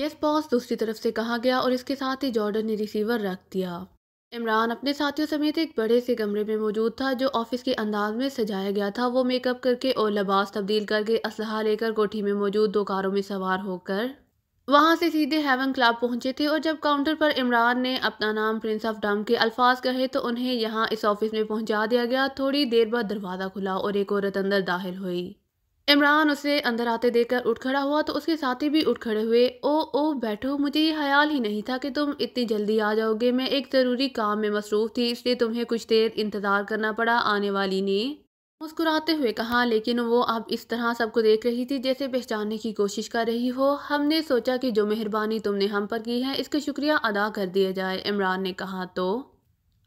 yes boss दूसरी तरफ से कहा गया और इसके साथ ही जॉर्डन ने रिसीवर रख दिया इमरान अपने साथियों समेत एक बड़े से कमरे में मौजूद था जो ऑफिस के अंदाज में सजाया गया था वो मेकअप करके और लबास तब्दील करके असलहा लेकर कोठी में मौजूद दो कारों में सवार होकर वहाँ से सीधे हेवन क्लब पहुंचे थे और जब काउंटर पर इमरान ने अपना नाम प्रिंस ऑफ डम के अल्फाज कहे तो उन्हें यहाँ इस ऑफिस में पहुंचा दिया गया थोड़ी देर बाद दरवाज़ा खुला और एक औरत अंदर दाखिल हुई इमरान उसे अंदर आते देखकर उठ खड़ा हुआ तो उसके साथी भी उठ खड़े हुए ओ ओ बैठो मुझे ये ख्याल ही नहीं था कि तुम इतनी जल्दी आ जाओगे मैं एक ज़रूरी काम में मसरूफ़ थी इसलिए तुम्हें कुछ देर इंतज़ार करना पड़ा आने वाली ने मुस्कुराते हुए कहा लेकिन वो अब इस तरह सबको देख रही थी जैसे पहचानने की कोशिश कर रही हो हमने सोचा कि जो मेहरबानी तुमने हम पर की है इसका शुक्रिया अदा कर दिया जाए इमरान ने कहा तो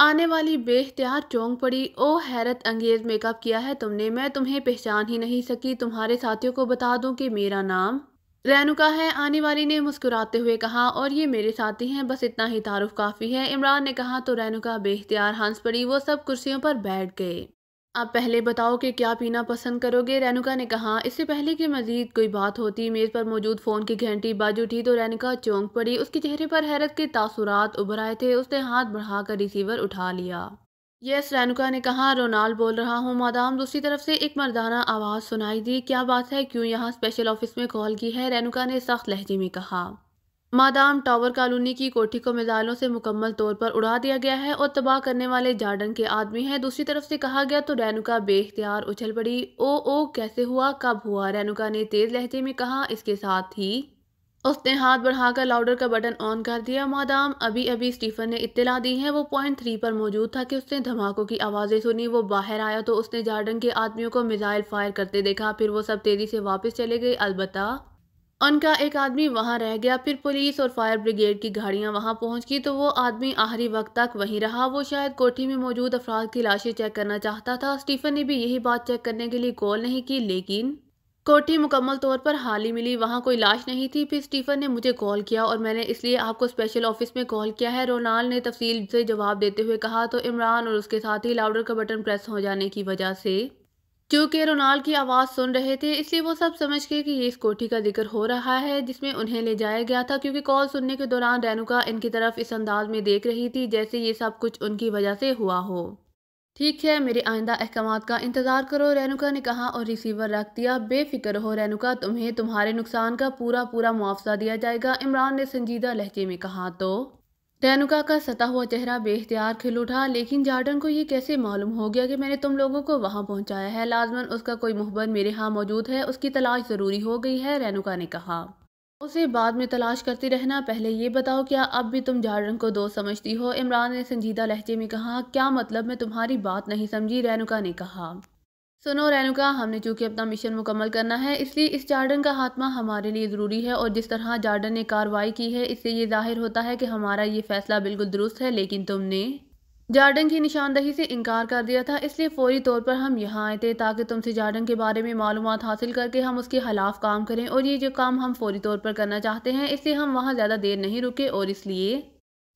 आने वाली बेहतियार चौंक पड़ी ओ हैरत अंगेज़ मेकअप किया है तुमने मैं तुम्हें पहचान ही नहीं सकी तुम्हारे साथियों को बता दूं कि मेरा नाम रेनुका है आने वाली ने मुस्कुराते हुए कहा और ये मेरे साथी हैं बस इतना ही तारुफ काफ़ी है इमरान ने कहा तो रेनुका बेख्तियार हंस पड़ी वो सब कुर्सियों पर बैठ गए आप पहले बताओ कि क्या पीना पसंद करोगे रेनुका ने कहा इससे पहले कि मजीद कोई बात होती मेज़ पर मौजूद फ़ोन की घंटी बाज उठी तो रेनुका चौंक पड़ी उसके चेहरे पर हैरत के तासुरात उभर आए थे उसने हाथ बढ़ाकर रिसीवर उठा लिया यस रेनुका ने कहा रोनाल्ड बोल रहा हूँ मादाम दूसरी तरफ से एक मर्दाना आवाज़ सुनाई दी क्या बात है क्यों यहाँ स्पेशल ऑफिस में कॉल की है रेनुका ने सख्त लहजे में कहा मादाम टावर कॉलोनी की कोठी को मिजाइलों से मुकम्मल तौर पर उड़ा दिया गया है और तबाह करने वाले जार्डन के आदमी हैं दूसरी तरफ से कहा गया तो रेनुका बेख्तियार उछल पड़ी ओ ओ कैसे हुआ कब हुआ रेनुका ने तेज लहजे में कहा इसके साथ ही उसने हाथ बढ़ाकर लाउडर का बटन ऑन कर दिया मादाम अभी अभी स्टीफन ने इत्तला दी है वो पॉइंट थ्री पर मौजूद था कि उसने धमाकों की आवाज़ें सुनी वो बाहर आया तो उसने जार्डन के आदमियों को मिज़ाइल फायर करते देखा फिर वो सब तेज़ी से वापस चले गए अलबत्ता उनका एक आदमी वहाँ रह गया फिर पुलिस और फायर ब्रिगेड की गाड़ियाँ वहाँ पहुँच गई तो वो आदमी आखिरी वक्त तक वहीं रहा वो शायद कोठी में मौजूद अफराद की लाशें चेक करना चाहता था स्टीफन ने भी यही बात चेक करने के लिए कॉल नहीं की लेकिन कोठी मुकम्मल तौर पर हाली मिली वहाँ कोई लाश नहीं थी फिर स्टीफन ने मुझे कॉल किया और मैंने इसलिए आपको स्पेशल ऑफिस में कॉल किया है रोनाल्ड ने तफसील से जवाब देते हुए कहा तो इमरान और उसके साथ ही लाउडर का बटन प्रेस हो जाने की वजह से क्योंकि रोनाल की आवाज़ सुन रहे थे इसलिए वो सब समझ गए कि ये इस कोठी का जिक्र हो रहा है जिसमें उन्हें ले जाया गया था क्योंकि कॉल सुनने के दौरान रेनुका इनकी तरफ इस अंदाज में देख रही थी जैसे ये सब कुछ उनकी वजह से हुआ हो ठीक है मेरे आइंदा अहकाम का इंतज़ार करो रेनुका ने कहा और रिसीवर रख दिया बेफिक्र हो रेनुका तुम्हें तुम्हारे नुकसान का पूरा पूरा मुआवजा दिया जाएगा इमरान ने संजीदा लहजे में कहा तो रेनुका का सता हुआ चेहरा बेख्तियार खिल उठा लेकिन जार्डन को ये कैसे मालूम हो गया कि मैंने तुम लोगों को वहाँ पहुँचाया है लाजमन उसका कोई मोहब्बत मेरे यहाँ मौजूद है उसकी तलाश ज़रूरी हो गई है रेनुका ने कहा उसे बाद में तलाश करती रहना पहले ये बताओ क्या अब भी तुम जार्डन को दोस्त समझती हो इमरान ने संजीदा लहजे में कहा क्या मतलब मैं तुम्हारी बात नहीं समझी रेनुका ने कहा सुनो रेनुका हमने चूँकि अपना मिशन मुकम्मल करना है इसलिए इस जार्डन का खात्मा हमारे लिए ज़रूरी है और जिस तरह जार्डन ने कार्रवाई की है इससे ये जाहिर होता है कि हमारा ये फैसला बिल्कुल दुरुस्त है लेकिन तुमने जार्डन की निशानदही से इनकार कर दिया था इसलिए फौरी तौर पर हम यहाँ आए थे ताकि तुमसे जार्डन के बारे में मालूम हासिल करके हम उसके खिलाफ काम करें और ये जो काम हम फौरी तौर पर करना चाहते हैं इसलिए हम वहाँ ज़्यादा देर नहीं रुके और इसलिए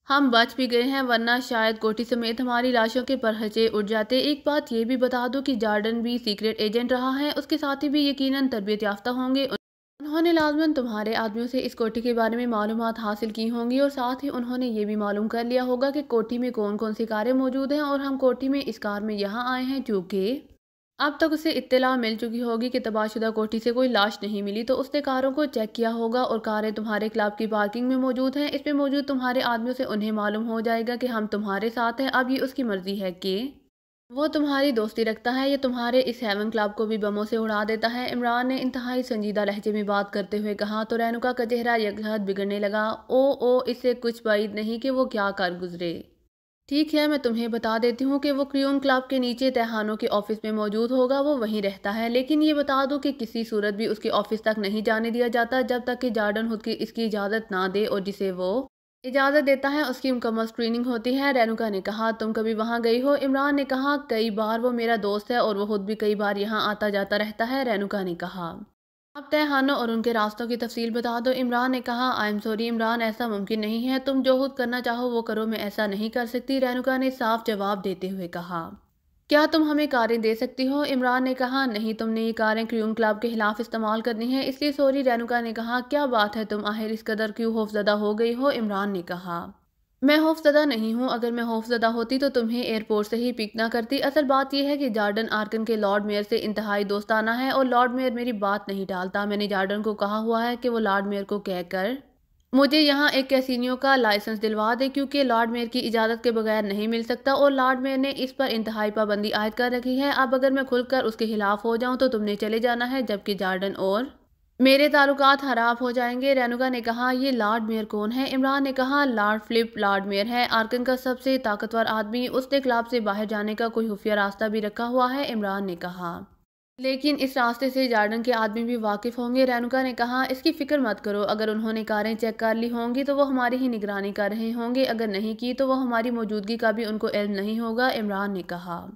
हम बच भी गए हैं वरना शायद कोठी समेत हमारी लाशों के परहचे उड़ जाते एक बात ये भी बता दो कि जार्डन भी सीक्रेट एजेंट रहा है उसके साथी भी यकीनन तरबियत याफ्ता होंगे उन्होंने लाजमन तुम्हारे आदमियों से इस कोठी के बारे में मालूम हासिल की होंगी और साथ ही उन्होंने ये भी मालूम कर लिया होगा कि कोठी में कौन कौन सी कारें मौजूद हैं और हम कोठी में इस कार में यहाँ आए हैं चूँकि अब तक उसे इत्तला मिल चुकी होगी कि तबाहशुदा कोठी से कोई लाश नहीं मिली तो उसने कारों को चेक किया होगा और कारें तुम्हारे क्लब की पार्किंग में मौजूद हैं इसमें मौजूद तुम्हारे आदमियों से उन्हें मालूम हो जाएगा कि हम तुम्हारे साथ हैं अब ये उसकी मर्जी है कि वो तुम्हारी दोस्ती रखता है या तुम्हारे इस हेवन क्लब को भी बमों से उड़ा देता है इमरान ने इंतहाई संजीदा लहजे में बात करते हुए कहा तो रेनुका का चेहरा यकलहत बिगड़ने लगा ओ ओ इससे कुछ बाइद नहीं कि वो क्या कर गुजरे ठीक है मैं तुम्हें बता देती हूँ कि वो क्रियोन क्लब के नीचे तहानों के ऑफिस में मौजूद होगा वो वहीं रहता है लेकिन ये बता दो कि किसी सूरत भी उसके ऑफिस तक नहीं जाने दिया जाता जब तक कि जार्डन खुद की इसकी इजाज़त ना दे और जिसे वो इजाज़त देता है उसकी मुकम्मल स्क्रीनिंग होती है रेनुका ने कहा तुम कभी वहाँ गई हो इमरान ने कहा कई बार वो मेरा दोस्त है और वो खुद भी कई बार यहाँ आता जाता रहता है रेनुका ने कहा अब तहखानों और उनके रास्तों की तफसील बता दो इमरान ने कहा आई एम सॉरी इमरान ऐसा मुमकिन नहीं है तुम जो खुद करना चाहो वो करो मैं ऐसा नहीं कर सकती रेनुका ने साफ जवाब देते हुए कहा क्या तुम हमें कारें दे सकती हो इमरान ने कहा नहीं तुमने ये कारें क्रियम क्लब के खिलाफ इस्तेमाल करनी है इसलिए सॉरी रेनुका ने कहा क्या बात है तुम आहिर इस कदर क्यों खौफजदा हो गई हो इमरान ने कहा मैं खौफजदा नहीं हूँ अगर मैं खौफजदा होती तो तुम्हें एयरपोर्ट से ही पिक ना करती असल बात यह है कि जार्डन आर्कन के लॉर्ड मेयर से इंतहाई दोस्ताना है और लॉर्ड मेयर मेरी बात नहीं डालता मैंने जार्डन को कहा हुआ है कि वो लॉर्ड मेयर को कहकर मुझे यहाँ एक कैसीनियो का लाइसेंस दिलवा दे क्योंकि लॉर्ड मेयर की इजाज़त के बगैर नहीं मिल सकता और लॉर्ड मेयर ने इस पर इंतहाई पाबंदी आयद कर रखी है अब अगर मैं खुलकर उसके खिलाफ हो जाऊँ तो तुमने चले जाना है जबकि जार्डन और मेरे ताल्लुकात खराब हो जाएंगे रेनुका ने कहा ये लार्ड मेयर कौन है इमरान ने कहा लार्ड फ्लिप लार्ड मेयर है आर्कन का सबसे ताकतवर आदमी उसने क्लाब से बाहर जाने का कोई खुफिया रास्ता भी रखा हुआ है इमरान ने कहा लेकिन इस रास्ते से जार्डन के आदमी भी वाकिफ होंगे रेनुका ने कहा इसकी फ़िक्र मत करो अगर उन्होंने कारें चेक कर ली होंगी तो वो हमारी ही निगरानी कर रहे होंगे अगर नहीं की तो वो हमारी मौजूदगी का भी उनको इल्म नहीं होगा इमरान ने कहा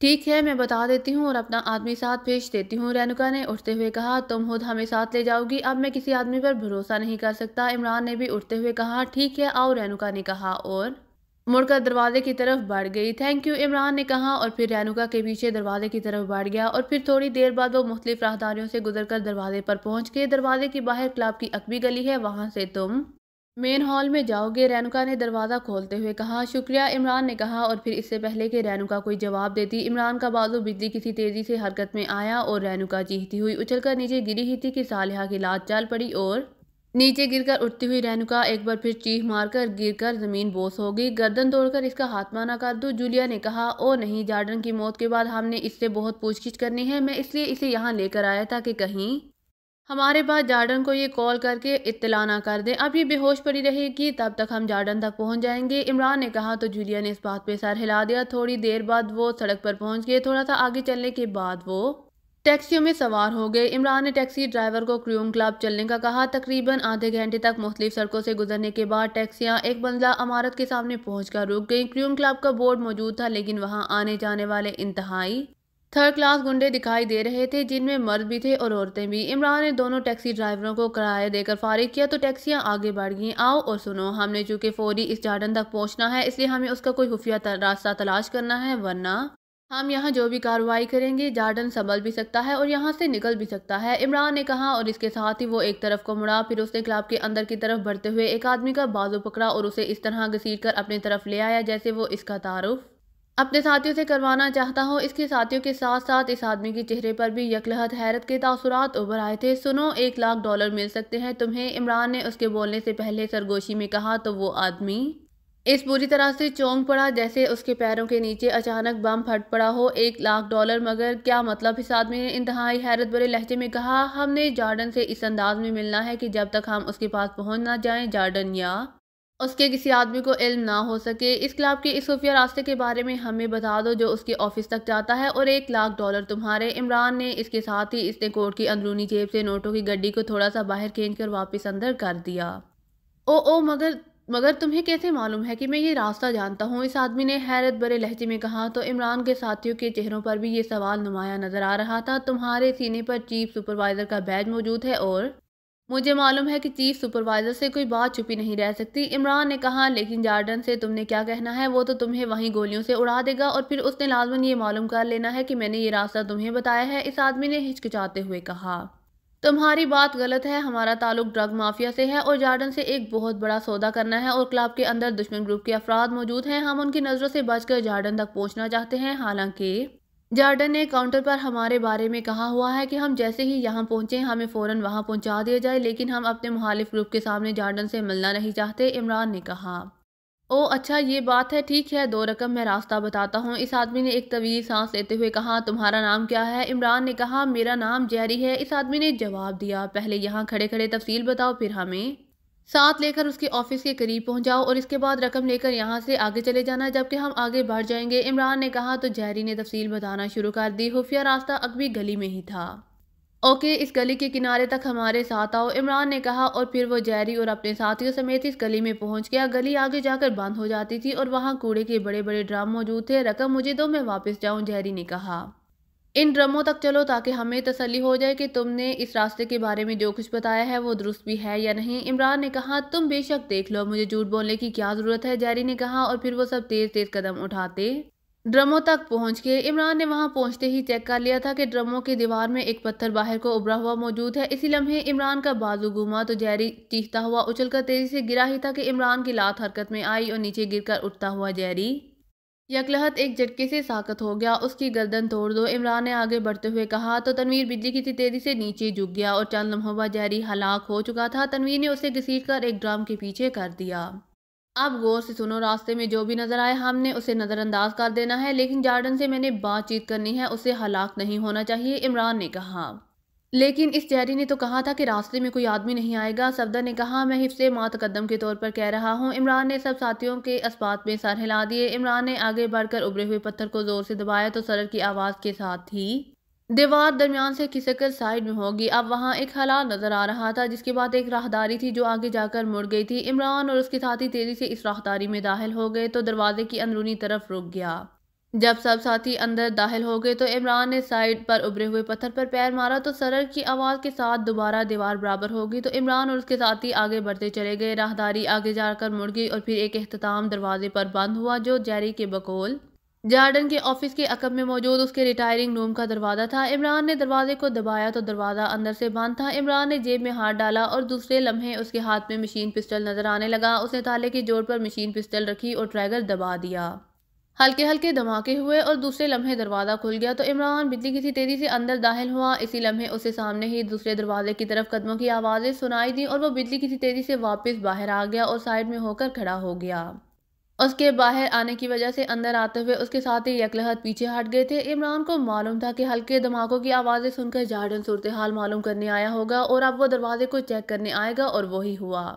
ठीक है मैं बता देती हूँ और अपना आदमी साथ भेज देती हूँ रेनुका ने उठते हुए कहा तुम खुद हमें साथ ले जाओगी अब मैं किसी आदमी पर भरोसा नहीं कर सकता इमरान ने भी उठते हुए कहा ठीक है आओ रेनुका ने कहा और मुड़कर दरवाजे की तरफ बढ़ गई थैंक यू इमरान ने कहा और फिर रेनुका के पीछे दरवाजे की तरफ बढ़ गया और फिर थोड़ी देर बाद वो मुख्तलिफ राहदारियों से गुजर कर दरवाजे पर पहुंच गए दरवाजे के बाहर क्लब की अकबी गली है वहाँ से तुम मेन हॉल में जाओगे रेनुका ने दरवाज़ा खोलते हुए कहा शुक्रिया इमरान ने कहा और फिर इससे पहले कि रेनुका कोई जवाब देती इमरान का बाजू बिजली किसी तेज़ी से हरकत में आया और रेनुका चीहती हुई उछलकर नीचे गिरी ही थी कि सालिहा की लात चाल पड़ी और नीचे गिरकर उठती हुई रेनुका एक बार फिर चीख मारकर गिरकर ज़मीन बोस हो गई गर्दन तोड़कर इसका हाथ माना कर दो जूलिया ने कहा ओ नहीं जार्डन की मौत के बाद हमने इससे बहुत पूछगिछ करनी है मैं इसलिए इसे यहाँ लेकर आया था कि कहीं हमारे पास जार्डन को ये कॉल करके इतला ना कर दें अब ये बेहोश पड़ी रहेगी तब तक हम जार्डन तक पहुंच जाएंगे इमरान ने कहा तो जूलिया ने इस बात पे सर हिला दिया थोड़ी देर बाद वो सड़क पर पहुंच गए थोड़ा सा आगे चलने के बाद वो टैक्सियों में सवार हो गए इमरान ने टैक्सी ड्राइवर को क्रूम क्लब चलने का कहा तकरीबन आधे घंटे तक मुख्तलिफ सड़कों से गुजरने के बाद टैक्सियां एक बंजला इमारत के सामने पहुंचकर रुक गई क्रूम क्लब का बोर्ड मौजूद था लेकिन वहां आने जाने वाले इंतहाई थर्ड क्लास गुंडे दिखाई दे रहे थे जिनमें मर्द भी थे और औरतें भी इमरान ने दोनों टैक्सी ड्राइवरों को किराया देकर फारिग किया तो टैक्सियां आगे बढ़ गईं आओ और सुनो हमने चूंकि फौरी इस गार्डन तक पहुंचना है इसलिए हमें उसका कोई खुफिया रास्ता तलाश करना है वरना हम यहाँ जो भी कार्रवाई करेंगे जार्डन संभल भी सकता है और यहाँ से निकल भी सकता है इमरान ने कहा और इसके साथ ही वो एक तरफ को मुड़ा फिर उसने क्लाब के अंदर की तरफ बढ़ते हुए एक आदमी का बाजू पकड़ा और उसे इस तरह घसीट कर अपनी तरफ ले आया जैसे वो इसका तारुफ अपने साथियों से करवाना चाहता हूँ इसके साथियों के साथ साथ इस आदमी के चेहरे पर भी यकलहत हैरत के तासुरात उभर आए थे सुनो एक लाख डॉलर मिल सकते हैं तुम्हें इमरान ने उसके बोलने से पहले सरगोशी में कहा तो वो आदमी इस पूरी तरह से चौंक पड़ा जैसे उसके पैरों के नीचे अचानक बम फट पड़ा हो एक लाख डॉलर मगर क्या मतलब इस आदमी ने इंतहाई हैरत भरे लहजे में कहा हमने जार्डन से इस अंदाज में मिलना है कि जब तक हम उसके पास पहुंच ना जाएं जार्डन या उसके किसी आदमी को इल्म ना हो सके इस क्लब के इस खुफिया रास्ते के बारे में हमें बता दो जो उसके ऑफिस तक जाता है और एक लाख डॉलर तुम्हारे इमरान ने इसके साथ ही इसने कोर्ट की अंदरूनी जेब से नोटों की गड्डी को थोड़ा सा बाहर खींच कर वापस अंदर कर दिया ओ ओ मगर मगर तुम्हें कैसे मालूम है कि मैं ये रास्ता जानता हूँ इस आदमी ने हैरत बरे लहजे में कहा तो इमरान के साथियों के चेहरों पर भी ये सवाल नुमाया नज़र आ रहा था तुम्हारे सीने पर चीफ सुपरवाइज़र का बैज मौजूद है और मुझे मालूम है कि चीफ सुपरवाइज़र से कोई बात छुपी नहीं रह सकती इमरान ने कहा लेकिन जार्डन से तुमने क्या कहना है वो तो तुम्हें वहीं गोलियों से उड़ा देगा और फिर उसने लाजमन ये मालूम कर लेना है कि मैंने ये रास्ता तुम्हें बताया है इस आदमी ने हिचकिचाते हुए कहा तुम्हारी बात गलत है हमारा ताल्लुक ड्रग माफिया से है और जार्डन से एक बहुत बड़ा सौदा करना है और क्लब के अंदर दुश्मन ग्रुप के अफराद मौजूद हैं हम उनकी नज़रों से बचकर जार्डन तक पहुंचना चाहते हैं हालांकि जार्डन ने काउंटर पर हमारे बारे में कहा हुआ है कि हम जैसे ही यहाँ पहुँचें हमें फ़ौरन वहाँ पहुँचा दिया जाए लेकिन हम अपने मुखालिफ ग्रुप के सामने जार्डन से मिलना नहीं चाहते इमरान ने कहा ओ अच्छा ये बात है ठीक है दो रकम मैं रास्ता बताता हूँ इस आदमी ने एक तवील सांस लेते हुए कहा तुम्हारा नाम क्या है इमरान ने कहा मेरा नाम जहरी है इस आदमी ने जवाब दिया पहले यहाँ खड़े खड़े तफसील बताओ फिर हमें साथ लेकर उसके ऑफिस के करीब पहुंच जाओ और इसके बाद रकम लेकर यहाँ से आगे चले जाना जबकि हम आगे बढ़ जाएंगे इमरान ने कहा तो जहरी ने तफसील बताना शुरू कर दी खुफिया रास्ता अकबी गली में ही था ओके इस गली के किनारे तक हमारे साथ आओ इमरान ने कहा और फिर वो जैरी और अपने साथियों समेत इस गली में पहुंच गया गली आगे जाकर बंद हो जाती थी और वहाँ कूड़े के बड़े बड़े ड्राम मौजूद थे रकम मुझे दो मैं वापस जाऊँ जैरी ने कहा इन ड्रमों तक चलो ताकि हमें तसली हो जाए कि तुमने इस रास्ते के बारे में जो कुछ बताया है वो दुरुस्त भी है या नहीं इमरान ने कहा तुम बेशक देख लो मुझे झूठ बोलने की क्या ज़रूरत है जैरी ने कहा और फिर वो सब तेज़ तेज़ कदम उठाते ड्रमों तक पहुंच के इमरान ने वहां पहुंचते ही चेक कर लिया था कि ड्रमों की दीवार में एक पत्थर बाहर को उभरा हुआ मौजूद है इसी लम्हे इमरान का बाजू घूमा तो जैरी चीखता हुआ उछलकर तेज़ी से गिरा ही था कि इमरान की लात हरकत में आई और नीचे गिरकर उठता हुआ जैरी यकलहत एक झटके से साकत हो गया उसकी गर्दन तोड़ दो इमरान ने आगे बढ़ते हुए कहा तो तनवीर बिजली की तेज़ी से नीचे झुक गया और चंद लम्हों जहरी हलाक हो चुका था तनवीर ने उसे घसीट कर एक ड्राम के पीछे कर दिया आप गौर से सुनो रास्ते में जो भी नज़र आए हमने उसे नज़रअंदाज कर देना है लेकिन जार्डन से मैंने बातचीत करनी है उसे हलाक नहीं होना चाहिए इमरान ने कहा लेकिन इस चेहरी ने तो कहा था कि रास्ते में कोई आदमी नहीं आएगा सफदर ने कहा मैं हिफ्स मातकदम के तौर पर कह रहा हूँ इमरान ने सब साथियों के इस्बात में सर हिला दिए इमरान ने आगे बढ़कर उभरे हुए पत्थर को ज़ोर से दबाया तो सड़क की आवाज़ के साथ ही दीवार दरमियान से खिसक साइड में होगी अब वहाँ एक हलाल नज़र आ रहा था जिसके बाद एक राहदारी थी जो आगे जाकर मुड़ गई थी इमरान और उसके साथी तेज़ी से इस राहदारी में दाखिल हो गए तो दरवाजे की अंदरूनी तरफ रुक गया जब सब साथी अंदर दाखिल हो गए तो इमरान ने साइड पर उभरे हुए पत्थर पर पैर मारा तो सरर की आवाज़ के साथ दोबारा दीवार बराबर हो गई तो इमरान और उसके साथी आगे बढ़ते चले गए राहदारी आगे जाकर मुड़ गई और फिर एक अहतमाम दरवाजे पर बंद हुआ जो जैरी के बकोल जार्डन के ऑफिस के अकब में मौजूद उसके रिटायरिंग रूम का दरवाज़ा था इमरान ने दरवाजे को दबाया तो दरवाज़ा अंदर से बंद था इमरान ने जेब में हाथ डाला और दूसरे लम्हे उसके हाथ में मशीन पिस्टल नज़र आने लगा उसने ताले की जोड़ पर मशीन पिस्टल रखी और ट्रैगर दबा दिया हल्के हल्के धमाके हुए और दूसरे लम्हे दरवाज़ा खुल गया तो इमरान बिजली किसी तेज़ी से अंदर दाखिल हुआ इसी लम्हे उसे सामने ही दूसरे दरवाजे की तरफ कदमों की आवाज़ें सुनाई दी और वह बिजली किसी तेज़ी से वापस बाहर आ गया और साइड में होकर खड़ा हो गया उसके बाहर आने की वजह से अंदर आते हुए उसके साथ ही यकलहत पीछे हट गए थे इमरान को मालूम था कि हल्के धमाकों की आवाज़ें सुनकर जार्डन सूरत हाल मालूम करने आया होगा और अब वो दरवाजे को चेक करने आएगा और वही हुआ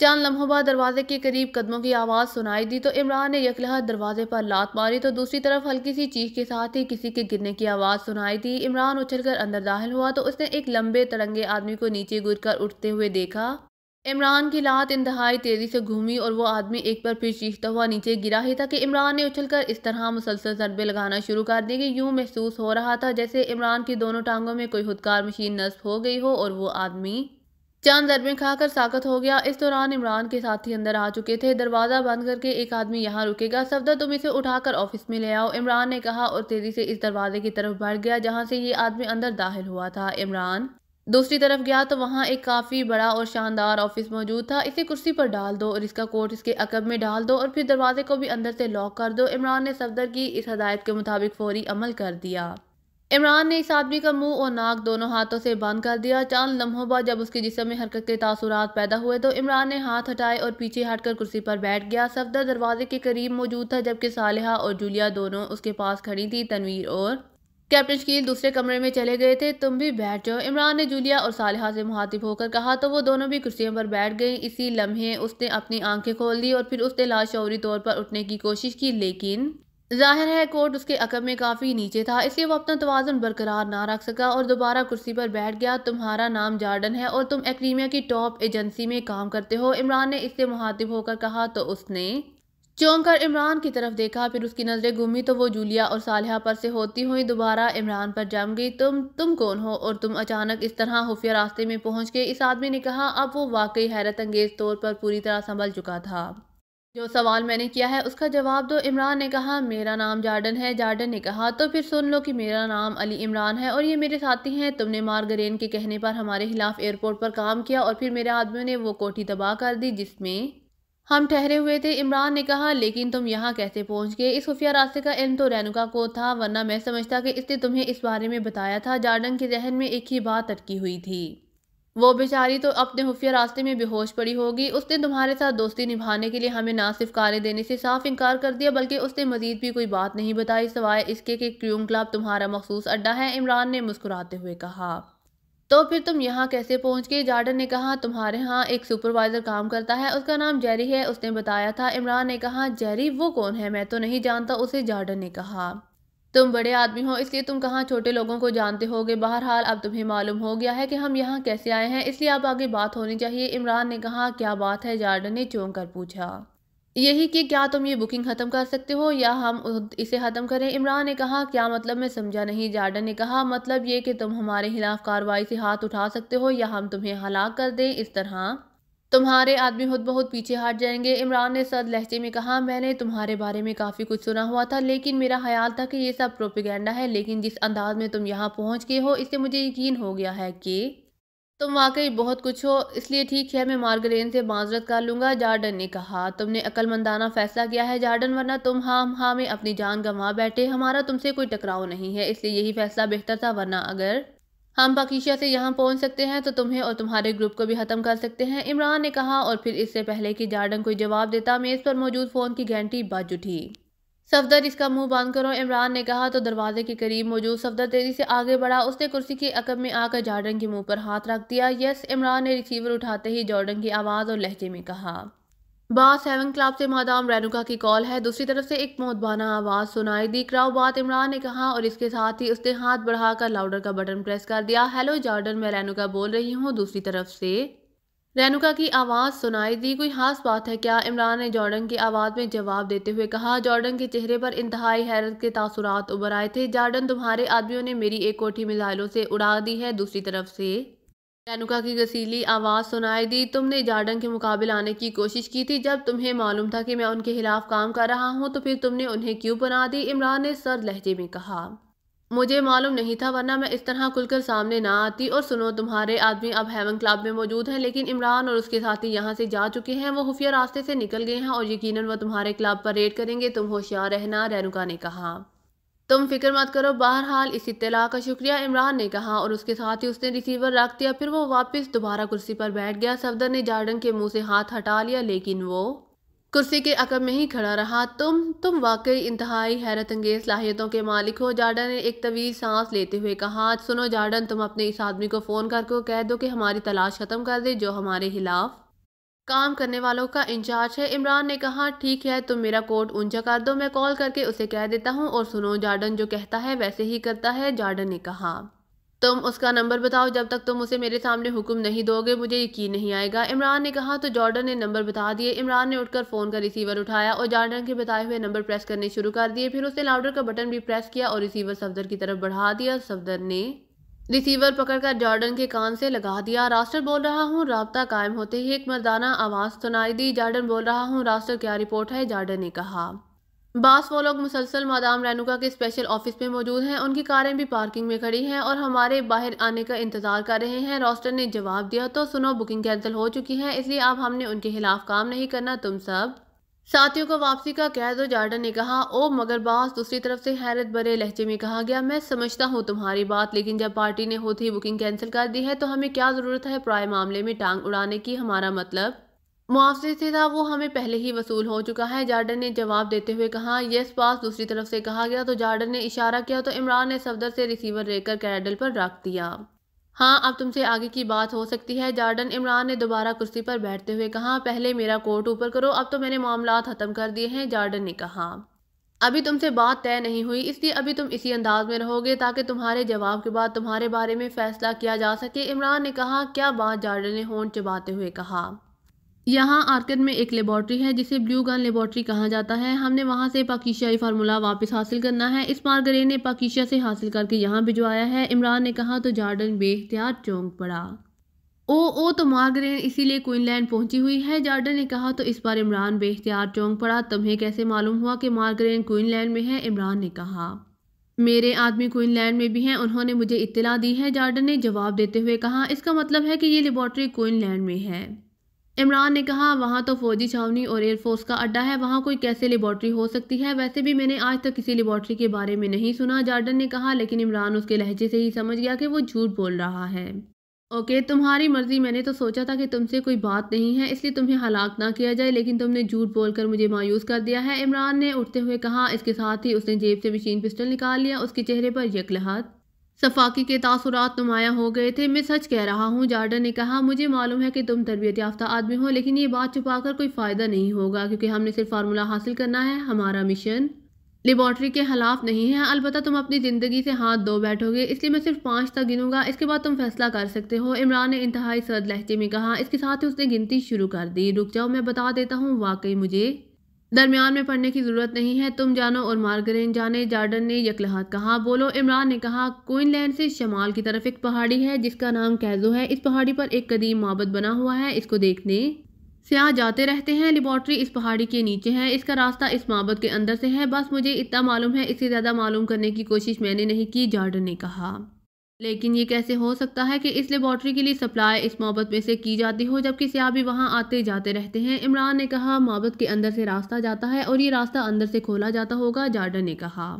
चंद लम्हों बाद दरवाजे के करीब कदमों की आवाज़ सुनाई दी तो इमरान ने यकलहत दरवाजे पर लात मारी तो दूसरी तरफ हल्की सी चीख के साथ ही किसी के गिरने की आवाज़ सुनाई दी इमरान उछलकर अंदर दाखिल हुआ तो उसने एक लंबे तरंगे आदमी को नीचे गिर कर उठते हुए देखा इमरान की लात इंतहाई तेज़ी से घूमी और वो आदमी एक बार फिर चीखता हुआ नीचे गिरा ही था कि इमरान ने कर इस तरह मुसलसल जरबे लगाना शुरू कर दिए कि यूँ महसूस हो रहा था जैसे इमरान की दोनों टांगों में कोई खुदकार मशीन नस्ब हो गई हो और वो आदमी चंद जरबे खाकर साकत हो गया इस दौरान इमरान के साथी अंदर आ चुके थे दरवाज़ा बंद करके एक आदमी यहाँ रुकेगा सफदर तुम इसे उठाकर ऑफिस में ले आओ इमरान ने कहा और तेज़ी से इस दरवाजे की तरफ बढ़ गया जहाँ से ये आदमी अंदर दाखिल हुआ था इमरान दूसरी तरफ गया तो वहाँ एक काफ़ी बड़ा और शानदार ऑफिस मौजूद था इसे कुर्सी पर डाल दो और इसका कोट इसके अकब में डाल दो और फिर दरवाजे को भी अंदर से लॉक कर दो इमरान ने सफदर की इस हदायत के मुताबिक फौरी अमल कर दिया इमरान ने इस आदमी का मुंह और नाक दोनों हाथों से बंद कर दिया चांद लम्हों बाद जब उसके जिसम में हरकत के तासुरात पैदा हुए तो इमरान ने हाथ हटाए और पीछे हटकर कुर्सी पर बैठ गया सफदर दरवाजे के करीब मौजूद था जबकि सालिहा और जूलिया दोनों उसके पास खड़ी थी तनवीर और कैप्टन शकील दूसरे कमरे में चले गए थे तुम भी बैठ जाओ इमरान ने जूलिया और सालिहा से मुहातिब होकर कहा तो वो दोनों भी कुर्सियों पर बैठ गई इसी लम्हे उसने अपनी आंखें खोल दी और फिर उसने लाशौरी तौर पर उठने की कोशिश की लेकिन जाहिर है कोर्ट उसके अकब में काफ़ी नीचे था इसलिए वो अपना तोजन बरकरार ना रख सका और दोबारा कुर्सी पर बैठ गया तुम्हारा नाम जार्डन है और तुम एक्रीमिया की टॉप एजेंसी में काम करते हो इमरान ने इससे मुहातिब होकर कहा तो उसने चौंक कर इमरान की तरफ देखा फिर उसकी नज़रें घूमी तो वो जूलिया और साल पर से होती हुई दोबारा इमरान पर जम गई तुम तुम कौन हो और तुम अचानक इस तरह खुफिया रास्ते में पहुंच गए इस आदमी ने कहा अब वो वाकई हैरत अंगेज़ तौर पर पूरी तरह संभल चुका था जो सवाल मैंने किया है उसका जवाब दो इमरान ने कहा मेरा नाम जार्डन है जार्डन ने कहा तो फिर सुन लो कि मेरा नाम अली इमरान है और ये मेरे साथी हैं तुमने मारगरेन के कहने पर हमारे खिलाफ एयरपोर्ट पर काम किया और फिर मेरे आदमियों ने वो कोठी तबाह कर दी जिसमें हम ठहरे हुए थे इमरान ने कहा लेकिन तुम यहाँ कैसे पहुँच गए इस खुफिया रास्ते का इल्म तो रेनुका को था वरना मैं समझता कि इसने तुम्हें इस बारे में बताया था जार्डन के जहन में एक ही बात अटकी हुई थी वो बेचारी तो अपने खुफिया रास्ते में बेहोश पड़ी होगी उसने तुम्हारे साथ दोस्ती निभाने के लिए हमें ना सिर्फ कारें देने से साफ इनकार कर दिया बल्कि उसने मजीद भी कोई बात नहीं बताई सवाए इसके कि क्यूम क्लब तुम्हारा मखसूस अड्डा है इमरान ने मुस्कुराते हुए कहा तो फिर तुम यहाँ कैसे पहुँच गए जार्डन ने कहा तुम्हारे यहाँ एक सुपरवाइज़र काम करता है उसका नाम जेरी है उसने बताया था इमरान ने कहा जेरी वो कौन है मैं तो नहीं जानता उसे जार्डन ने कहा तुम बड़े आदमी हो इसलिए तुम कहाँ छोटे लोगों को जानते होगे बहरहाल अब तुम्हें मालूम हो गया है कि हम यहाँ कैसे आए हैं इसलिए अब आगे बात होनी चाहिए इमरान ने कहा क्या बात है जार्डन ने चौंक कर पूछा यही कि क्या तुम ये बुकिंग ख़त्म कर सकते हो या हम इसे ख़त्म करें इमरान ने कहा क्या मतलब मैं समझा नहीं जार्डन ने कहा मतलब ये कि तुम हमारे खिलाफ कार्रवाई से हाथ उठा सकते हो या हम तुम्हें हलाक कर दें इस तरह तुम्हारे आदमी खुद बहुत पीछे हट जाएंगे इमरान ने सद लहजे में कहा मैंने तुम्हारे बारे में काफ़ी कुछ सुना हुआ था लेकिन मेरा ख्याल था कि ये सब प्रोपिगेंडा है लेकिन जिस अंदाज में तुम यहाँ पहुँच गए हो इससे मुझे यकीन हो गया है कि तुम वाकई बहुत कुछ हो इसलिए ठीक है मैं मार्गरेन से माजरत कर लूँगा जार्डन ने कहा तुमने अक्लमंदाना फैसला किया है जार्डन वरना तुम हाँ हाँ में अपनी जान गंवा बैठे हमारा तुमसे कोई टकराव नहीं है इसलिए यही फैसला बेहतर था वरना अगर हम पाकिशा से यहाँ पहुँच सकते हैं तो तुम्हें और तुम्हारे ग्रुप को भी ख़त्म कर सकते हैं इमरान ने कहा और फिर इससे पहले कि जार्डन कोई जवाब देता मेज़ पर मौजूद फ़ोन की घंटी बज उठी सफदर इसका मुंह बांध करो इमरान ने कहा तो दरवाजे के करीब मौजूद सफदर तेज़ी से आगे बढ़ा उसने कुर्सी के अकब में आकर जार्डन के मुंह पर हाथ रख दिया यस इमरान ने रिसीवर उठाते ही जॉर्डन की आवाज़ और लहजे में कहा बात सेवन क्लब से मादाम रेनुका की कॉल है दूसरी तरफ से एक मौतबाना आवाज़ सुनाई दी क्राउ बात इमरान ने कहा और इसके साथ ही उसने हाथ बढ़ाकर लाउडर का बटन प्रेस कर दिया हेलो जॉर्डन मैं रेनुका बोल रही हूँ दूसरी तरफ से रेनुका की आवाज़ सुनाई दी कोई खास बात है क्या इमरान ने जॉर्डन की आवाज़ में जवाब देते हुए कहा जॉर्डन के चेहरे पर इंतहाई हैरत के तासुरात उभर आए थे जॉर्डन तुम्हारे आदमियों ने मेरी एक कोठी मिसाइलों से उड़ा दी है दूसरी तरफ से रेनुका की गसीली आवाज़ सुनाई दी तुमने जार्डन के मुकाबले आने की कोशिश की थी जब तुम्हें मालूम था कि मैं उनके खिलाफ काम कर रहा हूँ तो फिर तुमने उन्हें क्यों बना दी इमरान ने सर लहजे में कहा मुझे मालूम नहीं था वरना मैं इस तरह खुलकर सामने ना आती और सुनो तुम्हारे आदमी अब हेवन क्लब में मौजूद हैं लेकिन इमरान और उसके साथी यहाँ से जा चुके हैं वो खुफिया रास्ते से निकल गए हैं और यकीनन वह तुम्हारे क्लब पर रेड करेंगे तुम होशियार रहना रेनुका ने कहा तुम फिक्र मत करो बहरहाल इस इतला का शुक्रिया इमरान ने कहा और उसके साथ ही उसने रिसीवर रख दिया फिर वो वापस दोबारा कुर्सी पर बैठ गया सफदर ने जार्डन के मुंह से हाथ हटा लिया लेकिन वो कुर्सी के अकब में ही खड़ा रहा तुम तुम वाकई इंतहाई हैरत अंगेज लाहियतों के मालिक हो जार्डन ने एक तवील सांस लेते हुए कहा सुनो जार्डन तुम अपने इस आदमी को फ़ोन करके कह दो कि हमारी तलाश ख़त्म कर दे जो हमारे खिलाफ काम करने वालों का इंचार्ज है इमरान ने कहा ठीक है तुम मेरा कोट ऊंचा कर दो मैं कॉल करके उसे कह देता हूँ और सुनो जार्डन जो कहता है वैसे ही करता है जार्डन ने कहा तुम उसका नंबर बताओ जब तक तुम उसे मेरे सामने हुक्म नहीं दोगे मुझे यकीन नहीं आएगा इमरान ने कहा तो जॉर्डन ने नंबर बता दिए इमरान ने उठकर फ़ोन का रिसीवर उठाया और जॉर्डन के बताए हुए नंबर प्रेस करने शुरू कर दिए फिर उसने लाउडर का बटन भी प्रेस किया और रिसीवर सफदर की तरफ बढ़ा दिया सफदर ने रिसीवर पकड़कर जॉर्डन के कान से लगा दिया रास्टर बोल रहा हूँ रबता कायम होते ही एक मर्दाना आवाज़ सुनाई दी जार्डन बोल रहा हूँ रास्टर क्या रिपोर्ट है जार्डन ने कहा बास वो लोग मुसलसल मादाम रेनुका के स्पेशल ऑफिस में मौजूद हैं उनकी कारें भी पार्किंग में खड़ी हैं और हमारे बाहर आने का इंतज़ार कर रहे हैं रॉस्टर ने जवाब दिया तो सुनो बुकिंग कैंसिल हो चुकी है इसलिए अब हमने उनके खिलाफ काम नहीं करना तुम सब साथियों को वापसी का कह दो जार्डन ने कहा ओ मगर बास दूसरी तरफ से हैरत भरे लहजे में कहा गया मैं समझता हूँ तुम्हारी बात लेकिन जब पार्टी ने होती ही बुकिंग कैंसिल कर दी है तो हमें क्या ज़रूरत है प्राय मामले में टांग उड़ाने की हमारा मतलब मुआवजे से था वो हमें पहले ही वसूल हो चुका है जार्डन ने जवाब देते हुए कहा यस पास दूसरी तरफ से कहा गया तो जार्डन ने इशारा किया तो इमरान ने सफदर से रिसीवर लेकर कैडल पर रख दिया हाँ अब तुमसे आगे की बात हो सकती है जार्डन इमरान ने दोबारा कुर्सी पर बैठते हुए कहा पहले मेरा कोर्ट ऊपर करो अब तो मैंने मामला ख़त्म कर दिए हैं जार्डन ने कहा अभी तुमसे बात तय नहीं हुई इसलिए अभी तुम इसी अंदाज में रहोगे ताकि तुम्हारे जवाब के बाद तुम्हारे बारे में फैसला किया जा सके इमरान ने कहा क्या बात जार्डन ने होंठ चबाते हुए कहा यहाँ आर्कन में एक लेबॉर्ट्री है जिसे ब्लू गन लेबॉर्ट्री कहा जाता है हमने वहाँ से पाकिशियाई फार्मूला वापस हासिल करना है इस मार्गरे ने पाकिशिया से हासिल करके यहाँ भिजवाया है इमरान ने कहा तो जार्डन बेहतियार चौंक पड़ा ओ ओ तो मार्गरेन इसीलिए क्वीनलैंड पहुंची हुई है जार्डन ने कहा तो इस बार इमरान बेहतियार चौंक पड़ा तुम्हें कैसे मालूम हुआ कि मार्गरेन क्वीनलैंड में है इमरान ने कहा मेरे आदमी क्वीनलैंड में भी हैं उन्होंने मुझे इत्तला दी है जार्डन ने जवाब देते हुए कहा इसका मतलब है कि ये लेबॉर्ट्री क्वीनलैंड में है इमरान ने कहा वहाँ तो फौजी छावनी और एयरफोर्स का अड्डा है वहाँ कोई कैसे लेबॉर्ट्री हो सकती है वैसे भी मैंने आज तक किसी लेबॉर्ट्री के बारे में नहीं सुना जार्डन ने कहा लेकिन इमरान उसके लहजे से ही समझ गया कि वो झूठ बोल रहा है ओके तुम्हारी मर्जी मैंने तो सोचा था कि तुमसे कोई बात नहीं है इसलिए तुम्हें हलाक ना किया जाए लेकिन तुमने झूठ बोलकर मुझे मायूस कर दिया है इमरान ने उठते हुए कहा इसके साथ ही उसने जेब से मशीन पिस्टल निकाल लिया उसके चेहरे पर यकलहत सफाकी के तासुरात नुमाया हो गए थे मैं सच कह रहा हूँ जार्डन ने कहा मुझे मालूम है कि तुम तरबियत याफ्ता आदमी हो लेकिन ये बात छुपा कर कोई फ़ायदा नहीं होगा क्योंकि हमने सिर्फ फार्मूला हासिल करना है हमारा मिशन लेबॉर्ट्री के खिलाफ नहीं है अलबत्त तुम अपनी ज़िंदगी से हाथ धो बैठोगे इसलिए मैं सिर्फ पाँच तक गिनूंगा इसके बाद तुम फैसला कर सकते हो इमरान ने इंतहाई सर्द लहजे में कहा इसके साथ ही उसने गिनती शुरू कर दी रुक जाओ मैं बता देता हूँ वाकई मुझे दरमियान में पढ़ने की ज़रूरत नहीं है तुम जानो और मार्गरेन जाने जार्डन ने यकलहात कहा बोलो इमरान ने कहा क्वीनलैंड से शमाल की तरफ एक पहाड़ी है जिसका नाम कैजो है इस पहाड़ी पर एक कदीम मबद बना हुआ है इसको देखने स्याह जाते रहते हैं लेबॉर्ट्री इस पहाड़ी के नीचे है इसका रास्ता इस मबद के अंदर से है बस मुझे इतना मालूम है इससे ज़्यादा मालूम करने की कोशिश मैंने नहीं की जार्डन ने कहा लेकिन ये कैसे हो सकता है कि इस लेबॉर्ट्री के लिए सप्लाई इस मोहब्बत में से की जाती हो जबकि भी वहाँ आते जाते रहते हैं इमरान ने कहा मोहब्बत के अंदर से रास्ता जाता है और ये रास्ता अंदर से खोला जाता होगा जार्डन ने कहा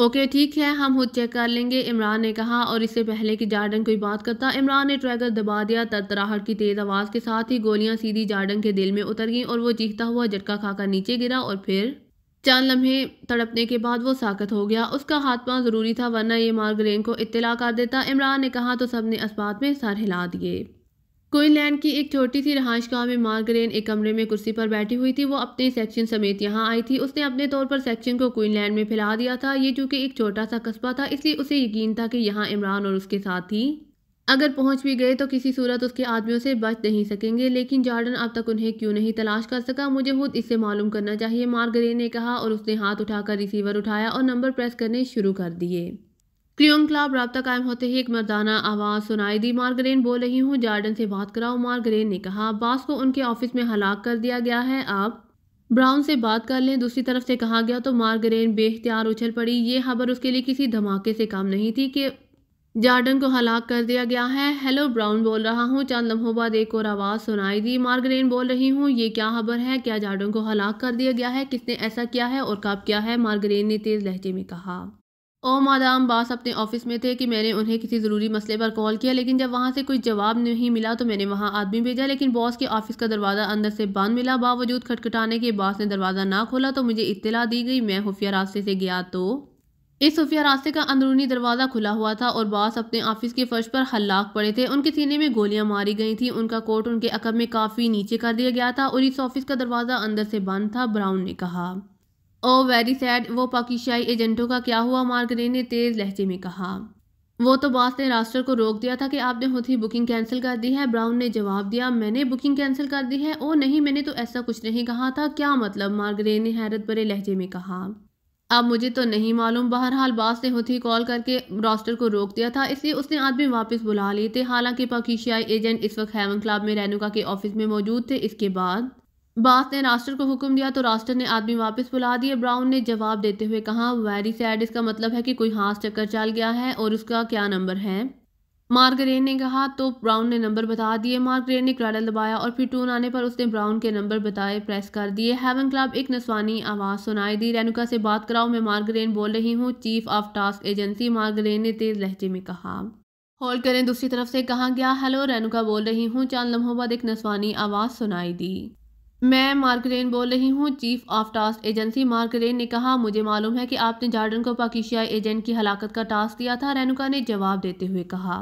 ओके ठीक है हम खुद चेक कर लेंगे इमरान ने कहा और इससे पहले कि जार्डन कोई बात करता इमरान ने ट्रैगर दबा दिया तरतराहट की तेज़ आवाज़ के साथ ही गोलियां सीधी जार्डन के दिल में उतर गईं और वो चीखता हुआ झटका खाकर नीचे गिरा और फिर चंद लम्हे तड़पने के बाद वो साकत हो गया उसका हाथ पाँव ज़रूरी था वरना ये मार्गरेन को इतला कर देता इमरान ने कहा तो सब ने इस्बात में सर हिला दिए लैंड की एक छोटी सी रहाइश गाँव में मार्गरेन एक कमरे में कुर्सी पर बैठी हुई थी वो अपने सेक्शन समेत यहाँ आई थी उसने अपने तौर पर सेक्शन को क्वीनलैंड में फैला दिया था ये चूँकि एक छोटा सा कस्बा था इसलिए उसे यकीन था कि यहाँ इमरान और उसके साथ थी अगर पहुंच भी गए तो किसी सूरत उसके आदमियों से बच नहीं सकेंगे लेकिन जॉर्डन अब तक उन्हें क्यों नहीं तलाश कर सका मुझे खुद इससे मालूम करना चाहिए मार्गरेन ने कहा और उसने हाथ उठाकर रिसीवर उठाया और नंबर प्रेस करने शुरू कर दिए क्लियोन क्लाब रबता कायम होते ही एक मर्दाना आवाज़ सुनाई दी मार्गरेन बोल रही हूँ जार्डन से बात कराओ मार्गरेन ने कहा बास को उनके ऑफिस में हलाक कर दिया गया है आप ब्राउन से बात कर लें दूसरी तरफ से कहा गया तो मार्गरेन बेख्तियार उछल पड़ी ये खबर उसके लिए किसी धमाके से काम नहीं थी कि जार्डन को हलाक कर दिया गया है हेलो ब्राउन बोल रहा हूँ चंद लम्हों बाद एक और आवाज़ सुनाई दी मार्गरेन बोल रही हूँ ये क्या खबर है क्या जार्डन को हलाक कर दिया गया है किसने ऐसा किया है और कब किया है मार्गरेन ने तेज़ लहजे में कहा ओ मादाम बास अपने ऑफिस में थे कि मैंने उन्हें किसी ज़रूरी मसले पर कॉल किया लेकिन जब वहाँ से कोई जवाब नहीं मिला तो मैंने वहाँ आदमी भेजा लेकिन बॉस के ऑफिस का दरवाज़ा अंदर से बंद मिला बावजूद खटखटाने के बॉस ने दरवाज़ा ना खोला तो मुझे इतला दी गई मैं खुफिया रास्ते से गया तो इस सूफिया रास्ते का अंदरूनी दरवाज़ा खुला हुआ था और बास अपने ऑफिस के फर्श पर हल्लाक पड़े थे उनके सीने में गोलियां मारी गई थी उनका कोट उनके अकब में काफ़ी नीचे कर दिया गया था और इस ऑफिस का दरवाज़ा अंदर से बंद था ब्राउन ने कहा ओ वेरी सैड वो पाकिशाई एजेंटों का क्या हुआ मार्गरे ने तेज़ लहजे में कहा वो तो बास ने रास्टर को रोक दिया था कि आपने खुद ही बुकिंग कैंसिल कर दी है ब्राउन ने जवाब दिया मैंने बुकिंग कैंसिल कर दी है ओ नहीं मैंने तो ऐसा कुछ नहीं कहा था क्या मतलब मार्गरे ने हैरत भरे लहजे में कहा अब मुझे तो नहीं मालूम बहरहाल बास ने होती ही कॉल करके रॉस्टर को रोक दिया था इसलिए उसने आदमी वापस बुला लिए थे हालांकि पाकिशियाई एजेंट इस वक्त हेवन क्लब में रेनुका के ऑफिस में मौजूद थे इसके बाद बास ने रास्टर को हुक्म दिया तो रास्टर ने आदमी वापस बुला दिए ब्राउन ने जवाब देते हुए कहा वेरी सैड इसका मतलब है कि कोई हाथ चक्कर चल गया है और उसका क्या नंबर है मार्गरेन ने कहा तो ब्राउन ने नंबर बता दिए मार्गरेन ने क्राडल दबाया और फिर टून आने पर उसने ब्राउन के नंबर बताए प्रेस कर दिए हेवन क्लब एक नस्वानी आवाज़ सुनाई दी रेनुका से बात कराओ मैं मार्गरेन बोल रही हूँ चीफ ऑफ टास्क एजेंसी मार्गरेन ने तेज़ लहजे में कहा होल्ड करें दूसरी तरफ से कहा गया हेलो रेनुका बोल रही हूँ चांद लम्हों बाद एक नस्वानी आवाज़ सुनाई दी मैं मार्करेन बोल रही हूँ चीफ ऑफ टास्क एजेंसी मार्करेन ने कहा मुझे मालूम है कि आपने जार्डन को पाकिस्तानी एजेंट की हलाकत का टास्क दिया था रेनुका ने जवाब देते हुए कहा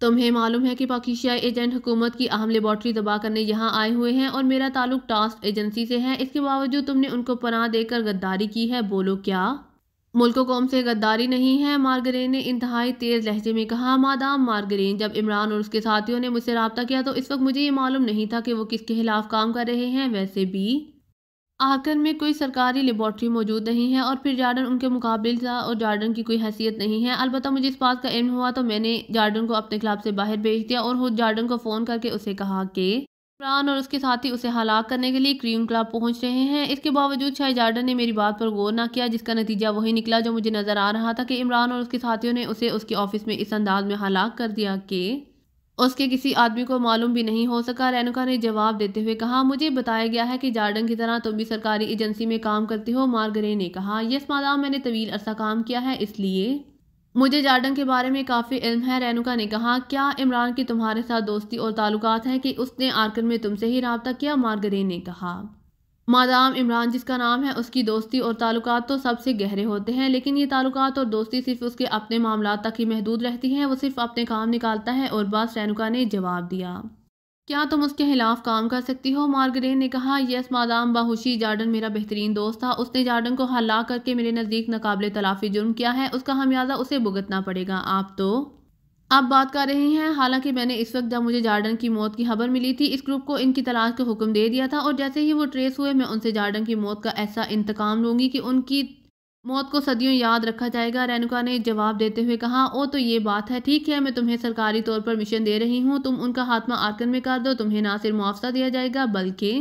तुम्हें मालूम है कि पाकिस्तानी एजेंट हुकूमत की अहम लेबॉर्ट्री दबा करने यहाँ आए हुए हैं और मेरा ताल्लुक टास्क एजेंसी से है इसके बावजूद तुमने उनको पनाह देकर गद्दारी की है बोलो क्या मुल्क कौम से गद्दारी नहीं है मार्गरेन ने इंतहाई तेज़ लहजे में कहा मादाम मार्गरेन जब इमरान और उसके साथियों ने मुझसे रबता किया तो इस वक्त मुझे ये मालूम नहीं था कि वो किसके खिलाफ काम कर रहे हैं वैसे भी आकर में कोई सरकारी लेबॉर्ट्री मौजूद नहीं है और फिर जार्डन उनके मुकाबले था और जार्डन की कोई हैसियत नहीं है अलबत्त मुझे इस बात का इम हुआ तो मैंने जार्डन को अपने खिलाफ से बाहर भेज दिया और खुद जार्डन को फ़ोन करके उसे कहा कि इमरान और उसके साथी उसे हलाक करने के लिए क्रीम क्लब पहुंच रहे हैं इसके बावजूद शाह जार्डन ने मेरी बात पर गौर ना किया जिसका नतीजा वही निकला जो मुझे नज़र आ रहा था कि इमरान और उसके साथियों ने उसे उसके ऑफिस में इस अंदाज में हलाक कर दिया कि उसके किसी आदमी को मालूम भी नहीं हो सका रेनुका ने जवाब देते हुए कहा मुझे बताया गया है कि जार्डन की तरह तुम भी सरकारी एजेंसी में काम करते हो मार्गरे ने कहा यस मादाम मैंने तवील अरसा काम किया है इसलिए मुझे जार्डन के बारे में काफ़ी इल्म है रेनुका ने कहा क्या इमरान की तुम्हारे साथ दोस्ती और ताल्लुकात हैं कि उसने आर्कन में तुमसे ही रबता किया मार्गरीन ने कहा मादाम इमरान जिसका नाम है उसकी दोस्ती और ताल्लुकात तो सबसे गहरे होते हैं लेकिन ये ताल्लुकात और दोस्ती सिर्फ उसके अपने मामला तक ही महदूद रहती हैं वो सिर्फ अपने काम निकालता है और बस रेनुका ने जवाब दिया क्या तुम उसके खिलाफ काम कर सकती हो मार्गरेन ने कहा यस मादाम बाहुशी जार्डन मेरा बेहतरीन दोस्त था उसने जार्डन को हला करके मेरे नज़दीक नाकबले तलाफी जुर्म किया है उसका हमियाजा उसे भुगतना पड़ेगा आप तो आप बात कर रहे हैं हालांकि मैंने इस वक्त जब मुझे जार्डन की मौत की खबर मिली थी इस ग्रुप को इनकी तलाश का हुक्म दे दिया था और जैसे ही वो ट्रेस हुए मैं उनसे जार्डन की मौत का ऐसा इंतकाम लूँगी कि उनकी मौत को सदियों याद रखा जाएगा रेनुका ने जवाब देते हुए कहा ओ तो ये बात है ठीक है मैं तुम्हें सरकारी तौर पर मिशन दे रही हूँ तुम उनका हाथमा आर्कन में कर दो तुम्हें ना सिर्फ मुआवजा दिया जाएगा बल्कि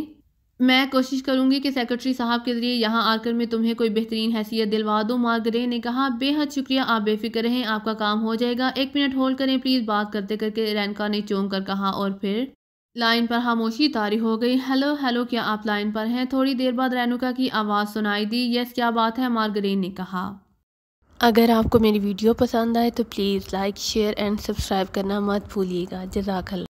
मैं कोशिश करूंगी कि सेक्रेटरी साहब के जरिए यहाँ आकर मैं तुम्हें कोई बेहतरीन हैसियत दिलवा दूँ मार्गरे ने कहा बेहद शुक्रिया आप बेफिक्र रहें आपका काम हो जाएगा एक मिनट होल्ड करें प्लीज़ बात करते करके रैनका ने चौंक कर कहा और फिर लाइन पर खामोशी तारी हो गई हेलो हेलो क्या आप लाइन पर हैं थोड़ी देर बाद रेनुका की आवाज़ सुनाई दी यस क्या बात है मार्गरेन ने कहा अगर आपको मेरी वीडियो पसंद आए तो please like share and subscribe करना मत भूलिएगा जजाकल्ला